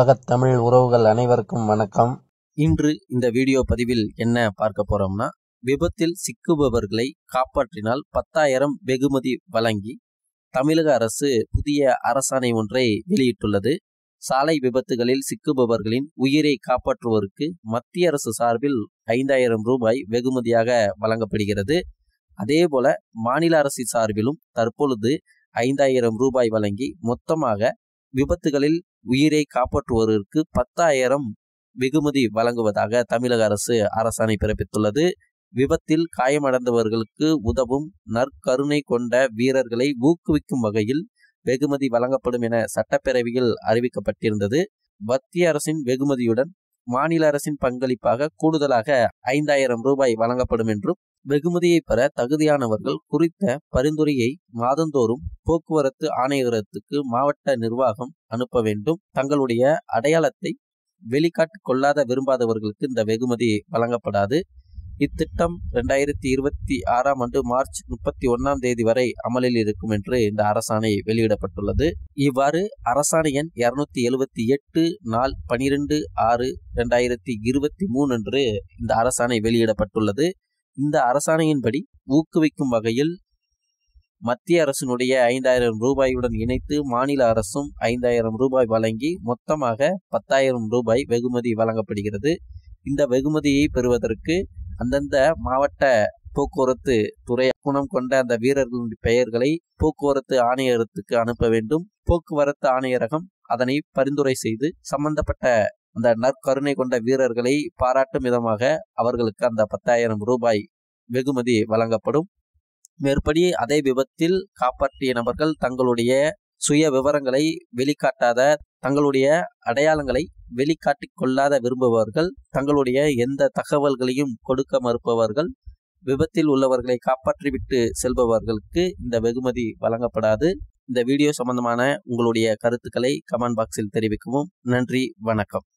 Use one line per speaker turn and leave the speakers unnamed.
உலகத் தமிழ் உறவுகள் அனைவருக்கும் வணக்கம் இன்று இந்த வீடியோ பதிவில் என்ன பார்க்க போறோம்னா விபத்தில் சிக்குபவர்களை காப்பாற்றினால் பத்தாயிரம் வெகுமதி வழங்கி தமிழக அரசு புதிய அரசாணை ஒன்றை வெளியிட்டுள்ளது சாலை விபத்துகளில் சிக்குபவர்களின் உயிரை காப்பாற்றுவோருக்கு மத்திய அரசு சார்பில் ஐந்தாயிரம் ரூபாய் வெகுமதியாக வழங்கப்படுகிறது அதே போல மாநில அரசு சார்பிலும் தற்பொழுது ஐந்தாயிரம் ரூபாய் வழங்கி மொத்தமாக விபத்துகளில் உயிரை காப்பாற்றுவோருக்கு பத்தாயிரம் வெகுமதி வழங்குவதாக தமிழக அரசு அரசாணை பிறப்பித்துள்ளது விபத்தில் காயமடைந்தவர்களுக்கு உதவும் நற்கருணை கொண்ட வீரர்களை ஊக்குவிக்கும் வகையில் வெகுமதி வழங்கப்படும் என சட்டப்பேரவையில் அறிவிக்கப்பட்டிருந்தது மத்திய அரசின் வெகுமதியுடன் மாநில அரசின் பங்களிப்பாக கூடுதலாக ஐந்தாயிரம் ரூபாய் வழங்கப்படும் என்றும் வெகுமதியை பெற தகுதியானவர்கள் குறித்த பரிந்துரையை மாதந்தோறும் போக்குவரத்து ஆணையரத்துக்கு மாவட்ட நிர்வாகம் அனுப்ப வேண்டும் தங்களுடைய அடையாளத்தை வெளிக்காட்டு கொள்ளாத விரும்பாதவர்களுக்கு இந்த வெகுமதி வழங்கப்படாது இத்திட்டம் ரெண்டாயிரத்தி இருபத்தி ஆறாம் ஆண்டு மார்ச் முப்பத்தி ஒன்னாம் தேதி வரை அமலில் இருக்கும் என்று இந்த அரசாணை வெளியிடப்பட்டுள்ளது இவ்வாறு அரசாணை எண் இருநூத்தி எழுபத்தி எட்டு நாள் பனிரெண்டு ஆறு ரெண்டாயிரத்தி இருபத்தி மூணு என்று இந்த அரசாணை வெளியிடப்பட்டுள்ளது இந்த அரசாணையின்படி ஊக்குவிக்கும் வகையில் மத்திய அரசினுடைய ஐந்தாயிரம் ரூபாயுடன் இணைத்து மாநில அரசும் ஐந்தாயிரம் ரூபாய் வழங்கி மொத்தமாக பத்தாயிரம் ரூபாய் வெகுமதி வழங்கப்படுகிறது இந்த வெகுமதியை பெறுவதற்கு அந்தந்த மாவட்ட போக்குவரத்து துறை குணம் கொண்ட அந்த வீரர்களின் பெயர்களை போக்குவரத்து ஆணையரத்துக்கு அனுப்ப வேண்டும் போக்குவரத்து ஆணையரகம் அதனை பரிந்துரை செய்து சம்பந்தப்பட்ட அந்த நற்கருணை கொண்ட வீரர்களை பாராட்டும் விதமாக அவர்களுக்கு அந்த பத்தாயிரம் ரூபாய் வெகுமதி வழங்கப்படும் மேற்படி அதே விபத்தில் காப்பாற்றிய நபர்கள் தங்களுடைய சுய விவரங்களை வெளிக்காட்டாத தங்களுடைய அடையாளங்களை வெளிக்காட்டி கொள்ளாத விரும்புபவர்கள் தங்களுடைய எந்த தகவல்களையும் கொடுக்க மறுப்பவர்கள் விபத்தில் உள்ளவர்களை காப்பாற்றிவிட்டு செல்பவர்களுக்கு இந்த வெகுமதி வழங்கப்படாது இந்த வீடியோ சம்பந்தமான உங்களுடைய கருத்துக்களை கமெண்ட் பாக்ஸில் தெரிவிக்கவும் நன்றி வணக்கம்